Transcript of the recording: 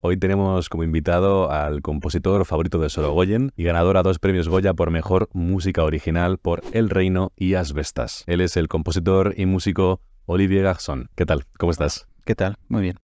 Hoy tenemos como invitado al compositor favorito de Sorogoyen y ganador a dos premios Goya por mejor música original por El Reino y Asbestas. Él es el compositor y músico Olivier Garçon. ¿Qué tal? ¿Cómo estás? ¿Qué tal? Muy bien.